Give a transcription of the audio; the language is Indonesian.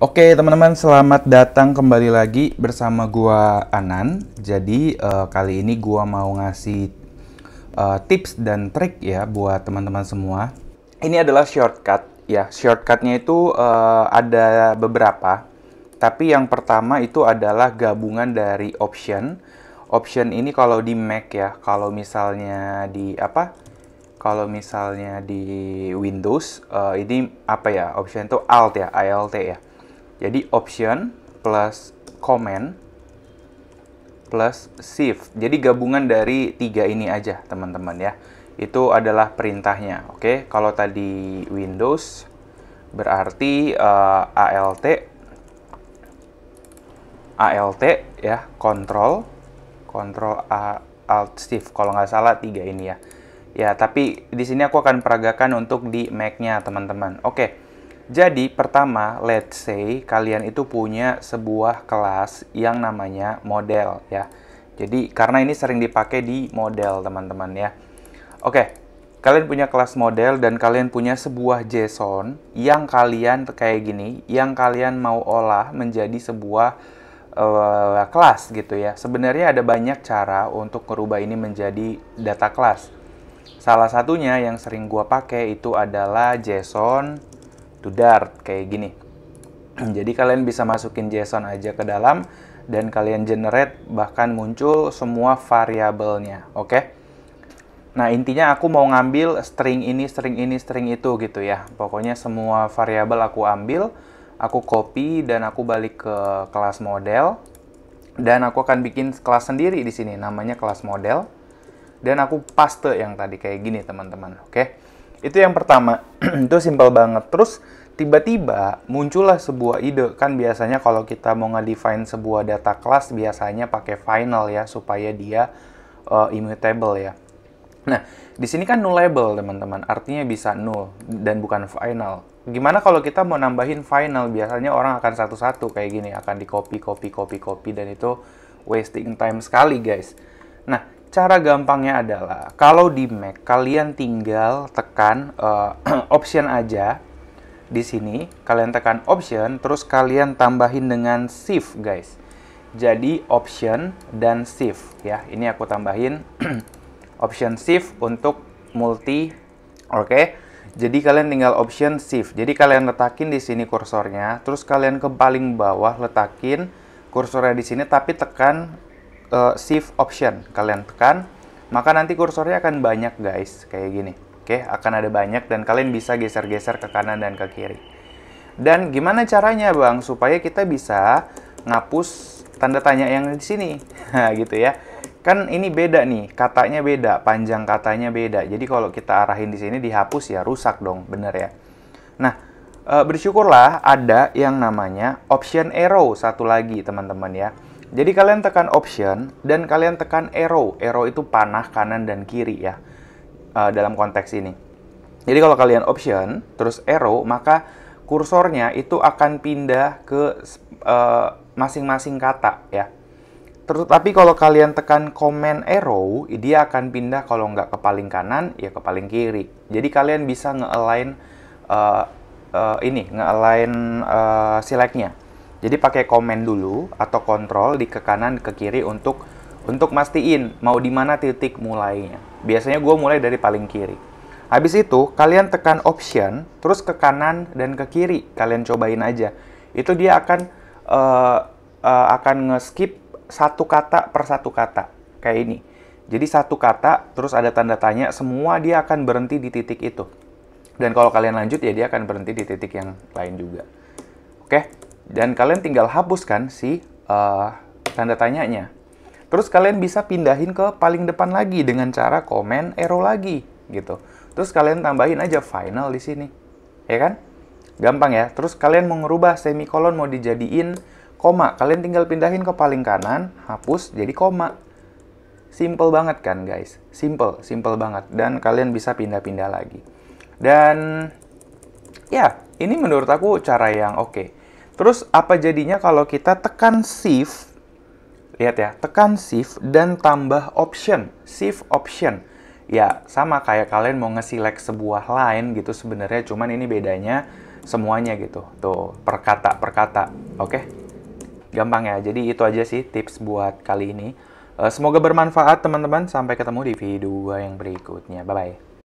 Oke teman-teman selamat datang kembali lagi bersama gua Anan. Jadi uh, kali ini gua mau ngasih uh, tips dan trik ya buat teman-teman semua. Ini adalah shortcut ya. Shortcutnya itu uh, ada beberapa. Tapi yang pertama itu adalah gabungan dari option. Option ini kalau di Mac ya, kalau misalnya di apa? Kalau misalnya di Windows uh, ini apa ya? Option itu Alt ya, ALT ya jadi option plus comment plus shift. Jadi gabungan dari tiga ini aja, teman-teman ya. Itu adalah perintahnya. Oke, kalau tadi Windows berarti uh, eh, ALT ALT ya, control control A, alt shift kalau nggak salah tiga ini ya. Ya, tapi di sini aku akan peragakan untuk di Mac-nya, teman-teman. Oke. Jadi pertama, let's say kalian itu punya sebuah kelas yang namanya model ya. Jadi karena ini sering dipakai di model teman-teman ya. Oke, kalian punya kelas model dan kalian punya sebuah JSON yang kalian kayak gini, yang kalian mau olah menjadi sebuah uh, kelas gitu ya. Sebenarnya ada banyak cara untuk merubah ini menjadi data kelas. Salah satunya yang sering gua pakai itu adalah JSON to Dart kayak gini. Jadi kalian bisa masukin JSON aja ke dalam dan kalian generate bahkan muncul semua variabelnya, oke? Okay? Nah, intinya aku mau ngambil string ini, string ini, string itu gitu ya. Pokoknya semua variabel aku ambil, aku copy dan aku balik ke kelas model dan aku akan bikin kelas sendiri di sini namanya kelas model dan aku paste yang tadi kayak gini teman-teman, oke? Okay? Itu yang pertama. itu simple banget. Terus tiba-tiba muncullah sebuah ide. Kan biasanya kalau kita mau nge-define sebuah data kelas biasanya pakai final ya supaya dia uh, immutable ya. Nah, di sini kan nullable teman-teman. Artinya bisa null dan bukan final. Gimana kalau kita mau nambahin final? Biasanya orang akan satu-satu kayak gini akan di copy, copy, copy, copy dan itu wasting time sekali guys. Nah, Cara gampangnya adalah kalau di Mac kalian tinggal tekan uh, option aja di sini, kalian tekan option terus kalian tambahin dengan shift guys. Jadi option dan shift ya. Ini aku tambahin option shift untuk multi. Oke. Okay? Jadi kalian tinggal option shift. Jadi kalian letakin di sini kursornya, terus kalian ke paling bawah letakin kursornya di sini tapi tekan uh, shift option kalian tekan maka nanti kursornya akan banyak guys kayak gini oke akan ada banyak dan kalian bisa geser-geser ke kanan dan ke kiri dan gimana caranya bang supaya kita bisa ngapus tanda tanya yang di sini nah, gitu ya kan ini beda nih katanya beda panjang katanya beda jadi kalau kita arahin di sini dihapus ya rusak dong bener ya nah eh, bersyukurlah ada yang namanya option arrow satu lagi teman-teman ya jadi kalian tekan option dan kalian tekan arrow. Arrow itu panah kanan dan kiri ya eh, dalam konteks ini. Jadi kalau kalian option terus arrow maka kursornya itu akan pindah ke eh, masing-masing uh, kata ya. Terus tapi kalau kalian tekan command arrow dia akan pindah kalau nggak ke paling kanan ya ke paling kiri. Jadi kalian bisa nge-align uh, uh, ini nge-align uh, select-nya. Jadi pakai komen dulu atau kontrol di ke kanan ke kiri untuk untuk mastiin mau di mana titik mulainya. Biasanya gue mulai dari paling kiri. Habis itu kalian tekan option terus ke kanan dan ke kiri kalian cobain aja. Itu dia akan uh, uh, akan nge-skip satu kata per satu kata kayak ini. Jadi satu kata terus ada tanda tanya semua dia akan berhenti di titik itu. Dan kalau kalian lanjut ya dia akan berhenti di titik yang lain juga. Oke? Okay? Dan kalian tinggal hapuskan si uh, tanda tanyanya. Terus kalian bisa pindahin ke paling depan lagi dengan cara komen arrow lagi gitu. Terus kalian tambahin aja final di sini. Ya kan? Gampang ya. Terus kalian mau ngerubah semicolon mau dijadiin koma. Kalian tinggal pindahin ke paling kanan, hapus jadi koma. Simple banget kan guys? Simple, simple banget. Dan kalian bisa pindah-pindah lagi. Dan ya, ini menurut aku cara yang oke. Okay. Terus apa jadinya kalau kita tekan shift, lihat ya, tekan shift dan tambah option, shift option. Ya, sama kayak kalian mau nge-select sebuah line gitu sebenarnya, cuman ini bedanya semuanya gitu. Tuh, perkata-perkata, Oke? Gampang ya. Jadi itu aja sih tips buat kali ini. Eh, semoga bermanfaat teman-teman. Sampai ketemu di video yang berikutnya. Bye-bye.